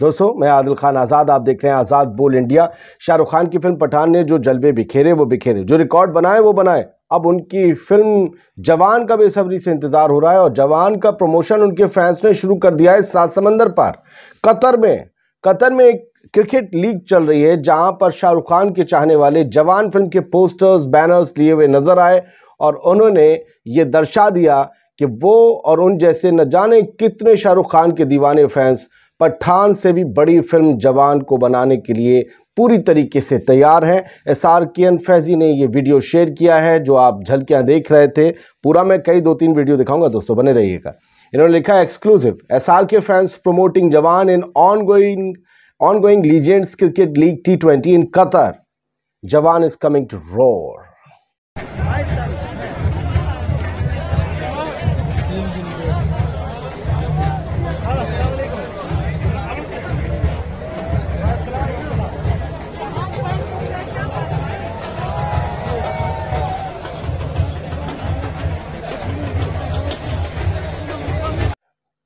दोस्तों मैं आदिल खान आज़ाद आप देख रहे हैं आज़ाद बोल इंडिया शाहरुख खान की फिल्म पठान ने जो जलवे बिखेरे वो बिखेरे जो रिकॉर्ड बनाए वो बनाए अब उनकी फिल्म जवान का बेसब्री से इंतज़ार हो रहा है और जवान का प्रमोशन उनके फैंस ने शुरू कर दिया है सात समंदर पार कतर में कतर में एक क्रिकेट लीग चल रही है जहाँ पर शाहरुख खान के चाहने वाले जवान फिल्म के पोस्टर्स बैनर्स लिए हुए नज़र आए और उन्होंने ये दर्शा दिया कि वो और उन जैसे न जाने कितने शाहरुख खान के दीवाने फैंस पठान से भी बड़ी फिल्म जवान को बनाने के लिए पूरी तरीके से तैयार हैं एस आर एन फैजी ने ये वीडियो शेयर किया है जो आप झलकियाँ देख रहे थे पूरा मैं कई दो तीन वीडियो दिखाऊंगा दोस्तों बने रहिएगा इन्होंने लिखा exclusive S R K fans promoting Jawan in ongoing ongoing legends cricket league T twenty in Qatar Jawan is coming to roar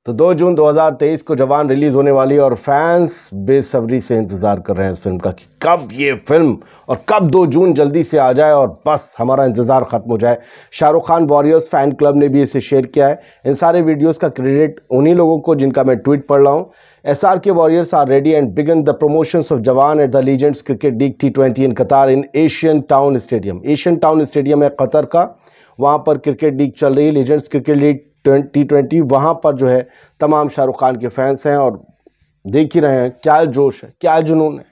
तो 2 जून 2023 को जवान रिलीज़ होने वाली है और फैंस बेसब्री से इंतज़ार कर रहे हैं इस फिल्म का कि कब ये फिल्म और कब 2 जून जल्दी से आ जाए और बस हमारा इंतज़ार ख़त्म हो जाए Shahrukh Khan warriors fan club ने भी इसे शेयर किया है इन सारे वीडियोस का क्रेडिट उन्हीं लोगों को जिनका मैं ट्वीट पढ़ रहा हूँ S R K warriors are ready and begin the promotions of Jawan at the legends cricket league T twenty in Qatar in Asian town stadium Asian town stadium है कतर का वहाँ पर क्रिकेट लीग चल रही है legends cricket league twenty twenty वहाँ पर जो है तमाम शाहरुख खान के फैंस हैं और देख ही रहे हैं क्या जोश है क्या जुनून है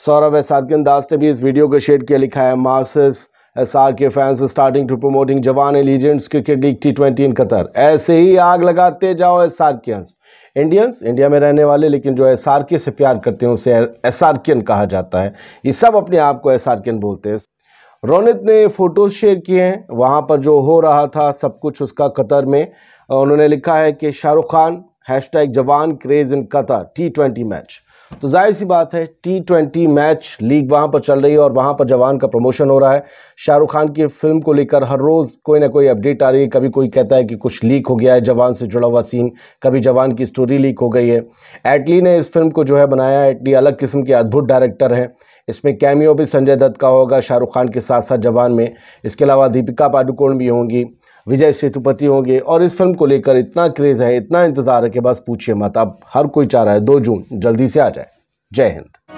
सौरभ एहसाब के अंदाज ने भी इस वीडियो को शेयर किया लिखा है मार्सिस के fans starting to promoting Jawan legends cricket league T twenty in Qatar ऐसे ही आग लगाते जाओ SRKians Indians India में रहने वाले लेकिन जो एस आर के से प्यार करते हैं उसे एस आर केन कहा जाता है ये सब अपने आप को एस आर केन बोलते हैं रोनित ने फ़ोटोज़ शेयर किए हैं वहाँ पर जो हो रहा था सब कुछ उसका कतर में उन्होंने लिखा है कि Shahrukh Khan hashtag Jawan craze in Qatar T twenty match तो जाहिर सी बात है टी ट्वेंटी मैच लीग वहाँ पर चल रही है और वहाँ पर जवान का प्रमोशन हो रहा है शाहरुख खान की फिल्म को लेकर हर रोज़ कोई ना कोई अपडेट आ रही है कभी कोई कहता है कि कुछ लीक हो गया है जवान से जुड़ा हुआ सीन कभी जवान की स्टोरी लीक हो गई है एटली ने इस फिल्म को जो है बनाया एटली अलग किस्म के अद्भुत डायरेक्टर हैं इसमें कैमियो भी संजय दत्त का होगा शाहरुख खान के साथ साथ जवान में इसके अलावा दीपिका पाडुकोण भी होंगी विजय सेतुपति होंगे और इस फिल्म को लेकर इतना क्रेज़ है इतना इंतज़ार है कि बस पूछिए मत अब हर कोई चाह रहा है दो जून जल्दी से आ जाए जय हिंद